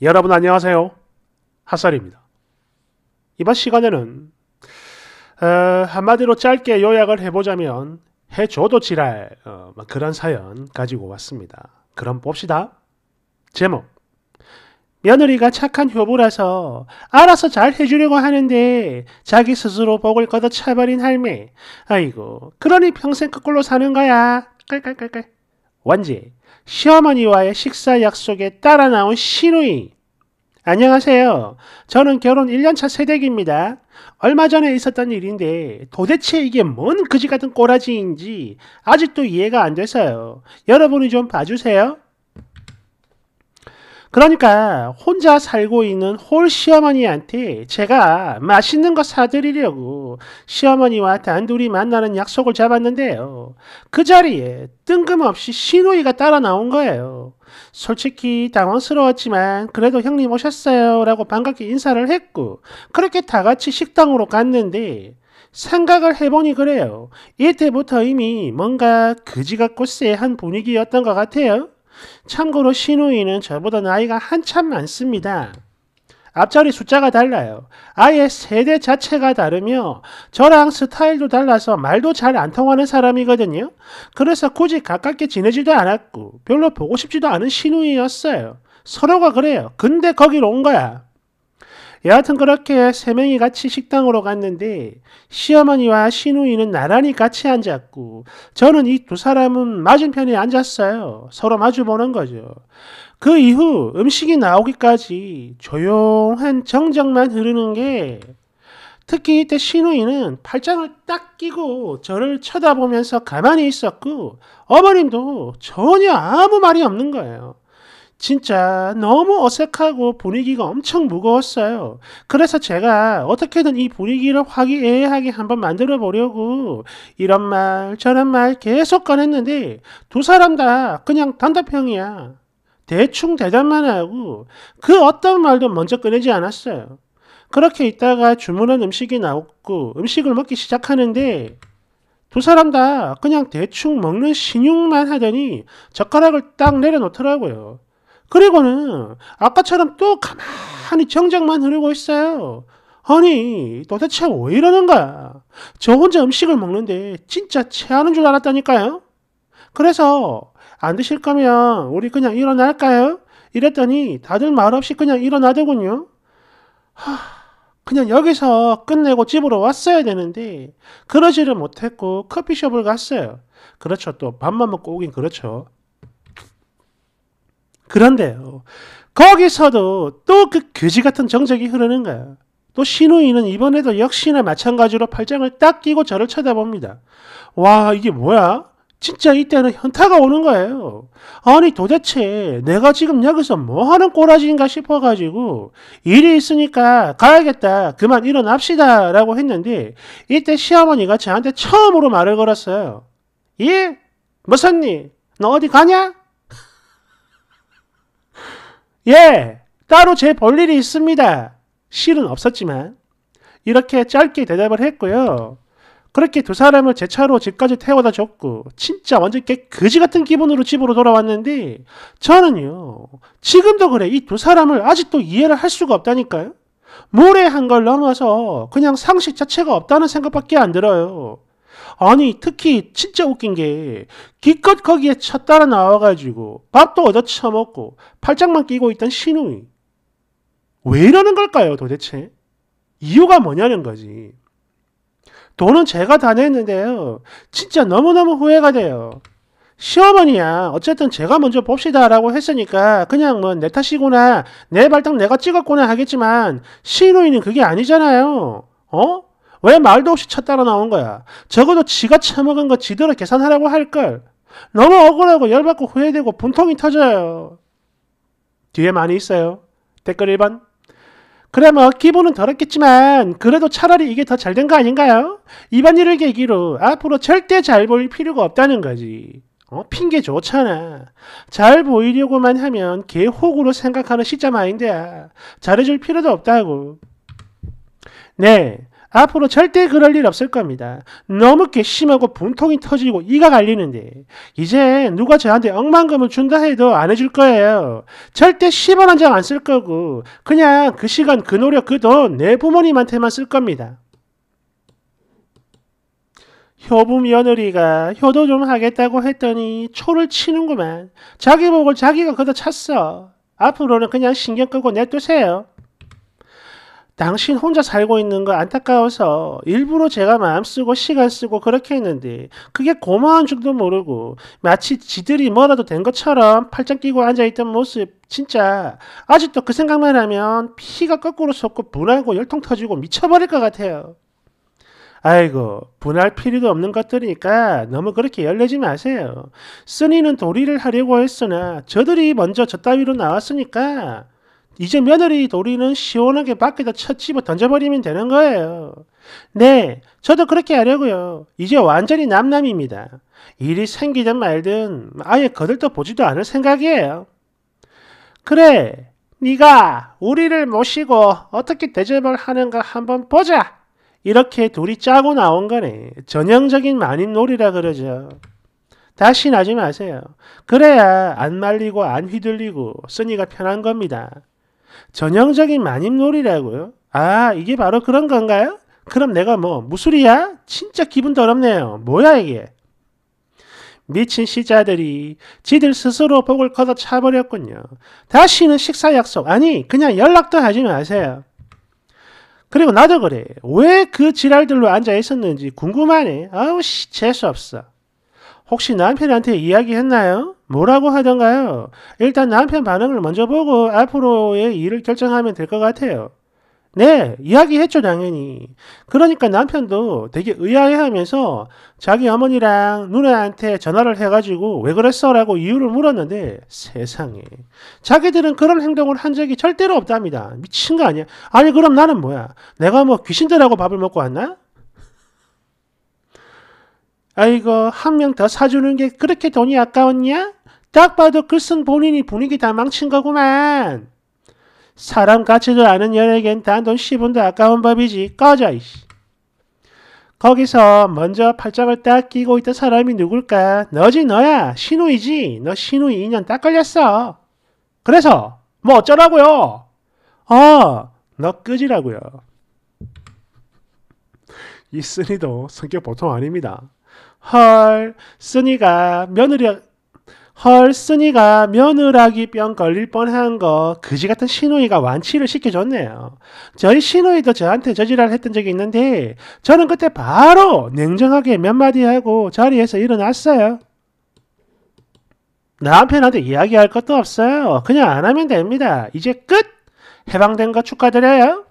여러분 안녕하세요. 핫살입니다. 이번 시간에는 어, 한마디로 짧게 요약을 해보자면 해줘도 지랄 어, 그런 사연 가지고 왔습니다. 그럼 봅시다. 제목 며느리가 착한 효부라서 알아서 잘 해주려고 하는데 자기 스스로 복을 걷어 차버린 할매 아이고 그러니 평생 그꼴로 사는 거야 깔깔깔깔 원지 시어머니와의 식사 약속에 따라 나온 시누이. 안녕하세요. 저는 결혼 1년차 새댁입니다. 얼마 전에 있었던 일인데 도대체 이게 뭔 그지 같은 꼬라지인지 아직도 이해가 안 돼서요. 여러분이 좀 봐주세요. 그러니까 혼자 살고 있는 홀 시어머니한테 제가 맛있는 거 사드리려고 시어머니와 단둘이 만나는 약속을 잡았는데요. 그 자리에 뜬금없이 시누이가 따라 나온 거예요. 솔직히 당황스러웠지만 그래도 형님 오셨어요 라고 반갑게 인사를 했고 그렇게 다 같이 식당으로 갔는데 생각을 해보니 그래요. 이때부터 이미 뭔가 그지 같고 쎄한 분위기였던 것 같아요. 참고로 시누이는 저보다 나이가 한참 많습니다. 앞자리 숫자가 달라요. 아예 세대 자체가 다르며 저랑 스타일도 달라서 말도 잘 안 통하는 사람이거든요. 그래서 굳이 가깝게 지내지도 않았고 별로 보고 싶지도 않은 시누이였어요. 서로가 그래요. 근데 거기로 온 거야. 여하튼 그렇게 세 명이 같이 식당으로 갔는데 시어머니와 시누이는 나란히 같이 앉았고 저는 이 두 사람은 맞은편에 앉았어요. 서로 마주보는 거죠. 그 이후 음식이 나오기까지 조용한 정적만 흐르는 게 특히 이때 시누이는 팔짱을 딱 끼고 저를 쳐다보면서 가만히 있었고 어머님도 전혀 아무 말이 없는 거예요. 진짜 너무 어색하고 분위기가 엄청 무거웠어요. 그래서 제가 어떻게든 이 분위기를 화기애애하게 한번 만들어 보려고 이런 말 저런 말 계속 꺼냈는데 두 사람 다 그냥 단답형이야. 대충 대답만 하고 그 어떤 말도 먼저 꺼내지 않았어요. 그렇게 있다가 주문한 음식이 나왔고 음식을 먹기 시작하는데 두 사람 다 그냥 대충 먹는 신용만 하더니 젓가락을 딱 내려놓더라고요. 그리고는 아까처럼 또 가만히 정장만 흐르고 있어요. 아니 도대체 왜 이러는 거야? 저 혼자 음식을 먹는데 진짜 체하는 줄 알았다니까요. 그래서 안 드실 거면 우리 그냥 일어날까요? 이랬더니 다들 말없이 그냥 일어나더군요. 하, 그냥 여기서 끝내고 집으로 왔어야 되는데 그러지를 못했고 커피숍을 갔어요. 그렇죠. 또 밥만 먹고 오긴 그렇죠. 그런데요. 거기서도 또그 교지 같은 정적이 흐르는 거야. 또 신우이는 이번에도 역시나 마찬가지로 팔짱을 딱 끼고 저를 쳐다봅니다. 와, 이게 뭐야? 진짜 이때는 현타가 오는 거예요. 아니 도대체 내가 지금 여기서 뭐 하는 꼬라지인가 싶어가지고 일이 있으니까 가야겠다. 그만 일어납시다. 라고 했는데 이때 시어머니가 저한테 처음으로 말을 걸었어요. 예? 무슨 일? 너 어디 가냐? 예, 따로 제볼 일이 있습니다. 실은 없었지만 이렇게 짧게 대답을 했고요. 그렇게 두 사람을 제 차로 집까지 태워다 줬고 진짜 완전 개 그지 같은 기분으로 집으로 돌아왔는데 저는요 지금도 그래 이 두 사람을 아직도 이해를 할 수가 없다니까요. 모래한 걸 넘어서 그냥 상식 자체가 없다는 생각밖에 안 들어요. 아니 특히 진짜 웃긴 게 기껏 거기에 차 따라 나와가지고 밥도 얻어 처먹고 팔짱만 끼고 있던 신우이 왜 이러는 걸까요 도대체? 이유가 뭐냐는 거지. 돈은 제가 다 냈는데요. 진짜 너무너무 후회가 돼요. 시어머니야 어쨌든 제가 먼저 봅시다 라고 했으니까 그냥 뭐내 탓이구나 내 발등 내가 찍었구나 하겠지만 시누이는 그게 아니잖아요 어? 왜 말도 없이 첫 따라 나온 거야? 적어도 지가 처먹은 거 지대로 계산하라고 할걸. 너무 억울하고 열받고 후회되고 분통이 터져요. 뒤에 많이 있어요. 댓글 1번. 그래 뭐 기분은 더럽겠지만 그래도 차라리 이게 더 잘 된 거 아닌가요? 이번 일을 계기로 앞으로 절대 잘 보일 필요가 없다는 거지. 어? 핑계 좋잖아. 잘 보이려고만 하면 개혹으로 생각하는 시점 마인드야. 잘해줄 필요도 없다고. 네, 앞으로 절대 그럴 일 없을 겁니다. 너무 괘씸하고 분통이 터지고 이가 갈리는데 이제 누가 저한테 억만금을 준다 해도 안 해줄 거예요. 절대 10원 한 장 안 쓸 거고 그냥 그 시간 그 노력 그 돈 내 부모님한테만 쓸 겁니다. 효부 며느리가 효도 좀 하겠다고 했더니 초를 치는구만. 자기 목을 자기가 걷어 찼어. 앞으로는 그냥 신경 끄고 내두세요. 당신 혼자 살고 있는 거 안타까워서 일부러 제가 마음 쓰고 시간 쓰고 그렇게 했는데 그게 고마운 줄도 모르고 마치 지들이 뭐라도 된 것처럼 팔짱 끼고 앉아있던 모습 진짜 아직도 그 생각만 하면 피가 거꾸로 솟고 분하고 열통 터지고 미쳐버릴 것 같아요. 아이고, 분할 필요도 없는 것들이니까 너무 그렇게 열내지 마세요. 쓰니는 도리를 하려고 했으나 저들이 먼저 저 따위로 나왔으니까 이제 며느리 도리는 시원하게 밖에다 첫 집어 던져버리면 되는 거예요. 네, 저도 그렇게 하려고요. 이제 완전히 남남입니다. 일이 생기든 말든 아예 거들떠 보지도 않을 생각이에요. 그래, 네가 우리를 모시고 어떻게 대접을 하는가 한번 보자. 이렇게 둘이 짜고 나온 거네. 전형적인 마님놀이라 그러죠. 다시 나지 마세요. 그래야 안 말리고 안 휘둘리고 쓰니가 편한 겁니다. 전형적인 마님놀이라고요. 아, 이게 바로 그런 건가요? 그럼 내가 뭐, 무술이야? 진짜 기분 더럽네요. 뭐야, 이게? 미친 시자들이 지들 스스로 복을 걷어 차버렸군요. 다시는 식사 약속, 아니, 그냥 연락도 하지 마세요. 그리고 나도 그래. 왜 그 지랄들로 앉아 있었는지 궁금하네. 아우, 씨, 재수없어. 혹시 남편한테 이야기했나요? 뭐라고 하던가요? 일단 남편 반응을 먼저 보고 앞으로의 일을 결정하면 될 것 같아요. 네, 이야기했죠, 당연히. 그러니까 남편도 되게 의아해 하면서 자기 어머니랑 누나한테 전화를 해가지고 왜 그랬어? 라고 이유를 물었는데 세상에. 자기들은 그런 행동을 한 적이 절대로 없답니다. 미친 거 아니야? 아니, 그럼 나는 뭐야? 내가 뭐 귀신들하고 밥을 먹고 왔나? 아이고 한 명 더 사주는 게 그렇게 돈이 아까웠냐? 딱 봐도 글쓴 본인이 분위기 다 망친 거구만. 사람 같지도 않은 연예계엔 단돈 10원도 아까운 법이지. 꺼져 이씨. 거기서 먼저 팔짱을 딱 끼고 있던 사람이 누굴까? 너지 너야. 신우이지. 너 신우 2년 딱 걸렸어. 그래서 뭐 어쩌라고요? 어, 너 끄지라고요. 이 쓰리도 성격 보통 아닙니다. 헐, 순이가 며느리, 헐, 순이가 며느라기 병 걸릴 뻔한 거, 그지 같은 신우이가 완치를 시켜줬네요. 저희 신우이도 저한테 저지랄 했던 적이 있는데, 저는 그때 바로 냉정하게 몇 마디 하고 자리에서 일어났어요. 남편한테 이야기할 것도 없어요. 그냥 안 하면 됩니다. 이제 끝! 해방된 거 축하드려요.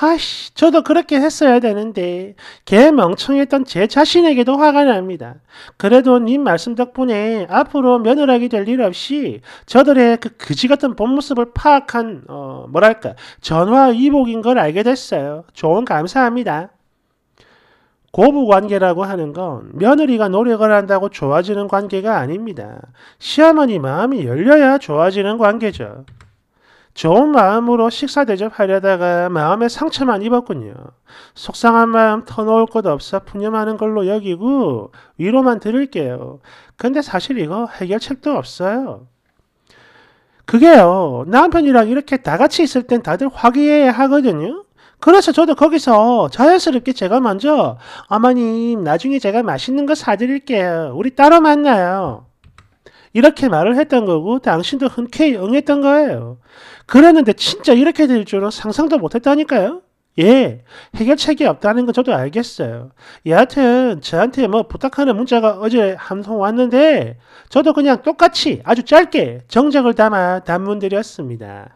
아씨, 저도 그렇게 했어야 되는데 개멍청했던 제 자신에게도 화가 납니다. 그래도 님 말씀 덕분에 앞으로 며느라기 될일 없이 저들의 그 그지 같은 본 모습을 파악한 어, 뭐랄까 전화위복인 걸 알게 됐어요. 좋은 감사합니다. 고부관계라고 하는 건 며느리가 노력을 한다고 좋아지는 관계가 아닙니다. 시어머니 마음이 열려야 좋아지는 관계죠. 좋은 마음으로 식사 대접하려다가 마음에 상처만 입었군요. 속상한 마음 터놓을 것 없어 푸념하는 걸로 여기고 위로만 드릴게요 근데 사실 이거 해결책도 없어요. 그게요. 남편이랑 이렇게 다 같이 있을 땐 다들 화기애애하거든요. 그래서 저도 거기서 자연스럽게 제가 먼저 어머님 나중에 제가 맛있는 거 사드릴게요. 우리 따로 만나요. 이렇게 말을 했던 거고 당신도 흔쾌히 응했던 거예요. 그랬는데 진짜 이렇게 될 줄은 상상도 못했다니까요. 예, 해결책이 없다는 건 저도 알겠어요. 여하튼 저한테 뭐 부탁하는 문자가 어제 한통 왔는데 저도 그냥 똑같이 아주 짧게 정적을 담아 담문드렸습니다.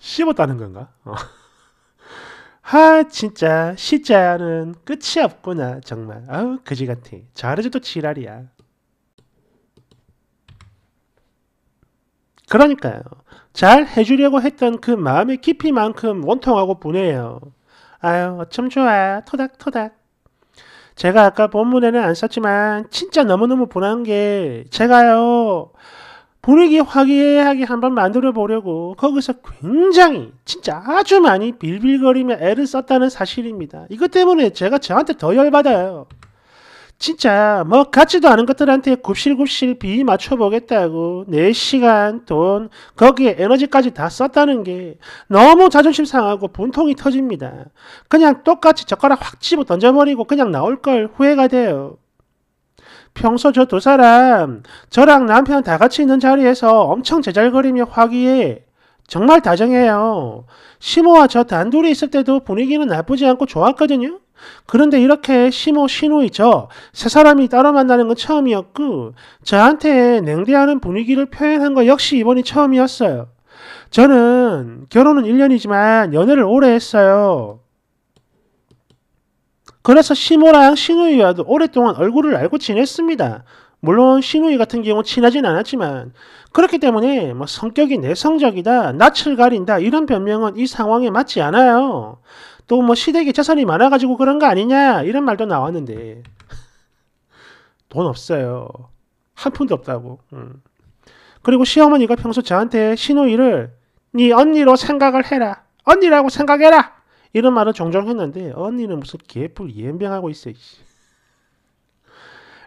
씹었다는 건가? 어. 아 진짜 시자는 끝이 없구나 정말 아우 그지같아 자르지도 지랄이야 그러니까요 잘 해주려고 했던 그 마음의 깊이만큼 원통하고 분해해요 아유 어쩜 좋아 토닥토닥 제가 아까 본문에는 안 썼지만 진짜 너무너무 분한 게 제가요 분위기 화기애애하게 한번 만들어 보려고 거기서 굉장히 진짜 아주 많이 빌빌거리며 애를 썼다는 사실입니다. 이것 때문에 제가 저한테 더 열받아요. 진짜 뭐 같지도 않은 것들한테 굽실굽실 비 맞춰보겠다고 4시간, 돈, 거기에 에너지까지 다 썼다는 게 너무 자존심 상하고 분통이 터집니다. 그냥 똑같이 젓가락 확 집어 던져버리고 그냥 나올 걸 후회가 돼요. 평소 저 두 사람 저랑 남편 다 같이 있는 자리에서 엄청 제잘거리며 화기해. 정말 다정해요. 시모와 저 단둘이 있을 때도 분위기는 나쁘지 않고 좋았거든요. 그런데 이렇게 시모, 신우이 저 세 사람이 따로 만나는 건 처음이었고 저한테 냉대하는 분위기를 표현한 거 역시 이번이 처음이었어요. 저는 결혼은 1년이지만 연애를 오래 했어요. 그래서 시모랑 신우이와도 오랫동안 얼굴을 알고 지냈습니다. 물론 신우이 같은 경우 친하진 않았지만 그렇기 때문에 뭐 성격이 내성적이다, 낯을 가린다 이런 변명은 이 상황에 맞지 않아요. 또 뭐 시댁에 재산이 많아가지고 그런 거 아니냐 이런 말도 나왔는데 돈 없어요. 한 푼도 없다고. 음. 그리고 시어머니가 평소 저한테 신우이를 네 언니로 생각을 해라. 언니라고 생각해라. 이런 말을 종종 했는데 언니는 무슨 개뿔 이엠병하고 있어.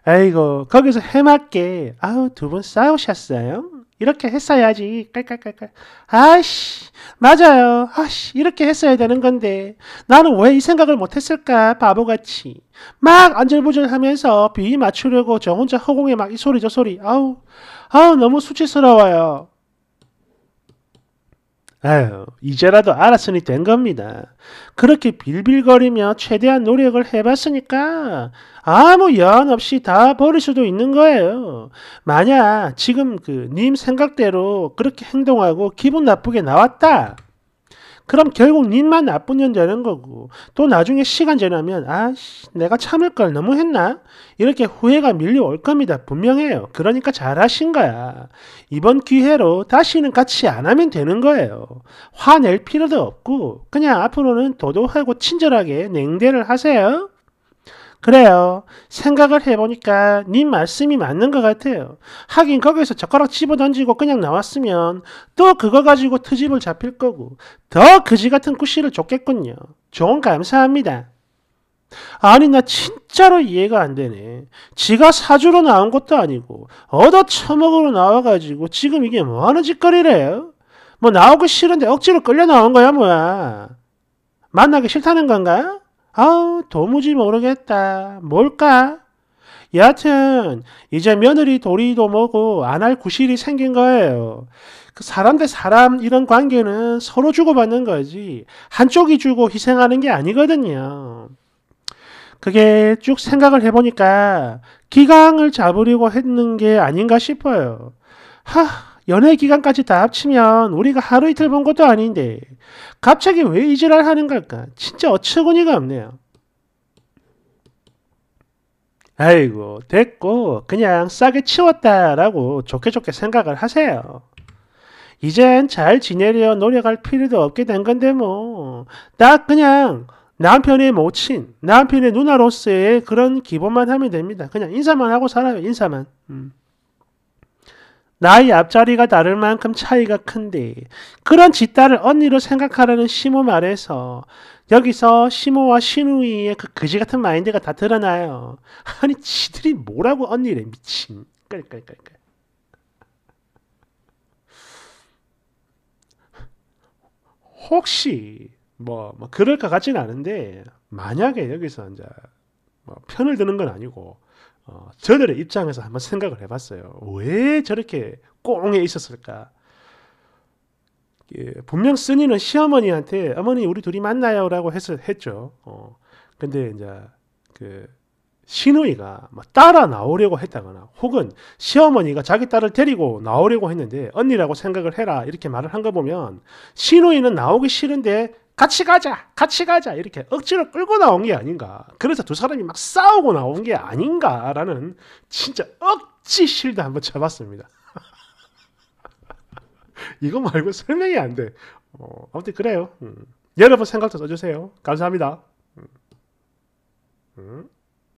아이고 거기서 해맑게 아우 두 분 싸우셨어요? 이렇게 했어야지 깔깔깔깔 아씨 맞아요 아씨 이렇게 했어야 되는 건데 나는 왜 이 생각을 못했을까 바보같이 막 안절부절하면서 비위 맞추려고 저 혼자 허공에 막 이 소리 저 소리 아우 아우 너무 수치스러워요 아유, 이제라도 알았으니 된 겁니다. 그렇게 빌빌거리며 최대한 노력을 해봤으니까 아무 여한 없이 다 버릴 수도 있는 거예요. 만약 지금 그 님 생각대로 그렇게 행동하고 기분 나쁘게 나왔다. 그럼 결국 님만 나쁜 년자는 거고 또 나중에 시간 지나면 아씨 내가 참을 걸 너무 했나 이렇게 후회가 밀려올 겁니다 분명해요 그러니까 잘하신 거야 이번 기회로 다시는 같이 안 하면 되는 거예요 화낼 필요도 없고 그냥 앞으로는 도도하고 친절하게 냉대를 하세요 그래요. 생각을 해보니까 님 네 말씀이 맞는 것 같아요. 하긴 거기서 젓가락 집어던지고 그냥 나왔으면 또 그거 가지고 트집을 잡힐 거고 더 그지 같은 꾸시를 줬겠군요. 좋은 감사합니다. 아니 나 진짜로 이해가 안 되네. 지가 사주로 나온 것도 아니고 얻어 처먹으로 나와가지고 지금 이게 뭐하는 짓거리래요? 뭐 나오기 싫은데 억지로 끌려 나온 거야 뭐야. 만나기 싫다는 건가? 요 아우 도무지 모르겠다. 뭘까? 여하튼 이제 며느리 도리도 먹고안 할 구실이 생긴 거예요. 그 사람 대 사람 이런 관계는 서로 주고받는 거지 한쪽이 주고 희생하는 게 아니거든요. 그게 쭉 생각을 해보니까 기강을 잡으려고 했는 게 아닌가 싶어요. 하, 연애 기간까지 다 합치면 우리가 하루 이틀 본 것도 아닌데 갑자기 왜이 지랄 하는 걸까? 진짜 어처구니가 없네요. 아이고 됐고 그냥 싸게 치웠다라고 좋게 좋게 생각을 하세요. 이젠 잘 지내려 노력할 필요도 없게 된 건데 뭐 딱 그냥 남편의 모친, 남편의 누나로서의 그런 기본만 하면 됩니다. 그냥 인사만 하고 살아요. 인사만. 음. 나의 앞자리가 다를 만큼 차이가 큰데 그런 짓딸을 언니로 생각하라는 시모 말에서 여기서 시모와 신우이의 그 그지 같은 마인드가 다 드러나요. 아니 지들이 뭐라고 언니래 미친. 그러니까 혹시 뭐, 뭐 그럴 것 같진 않은데 만약에 여기서 이제 뭐 편을 드는 건 아니고 어, 저들의 입장에서 한번 생각을 해봤어요. 왜 저렇게 꽁에 있었을까? 예, 분명 스니는 시어머니한테 어머니 우리 둘이 만나요라고 해서 했죠. 어, 근데 이제 그 시누이가 막 뭐 따라 나오려고 했다거나 혹은 시어머니가 자기 딸을 데리고 나오려고 했는데 언니라고 생각을 해라 이렇게 말을 한 거 보면 시누이는 나오기 싫은데 같이 가자, 같이 가자 이렇게 억지로 끌고 나온 게 아닌가. 그래서 두 사람이 막 싸우고 나온 게 아닌가라는 진짜 억지 실드 한번 쳐봤습니다. 이거 말고 설명이 안 돼. 어, 아무튼 그래요. 음. 여러분 생각도 써주세요. 감사합니다. 음. 음.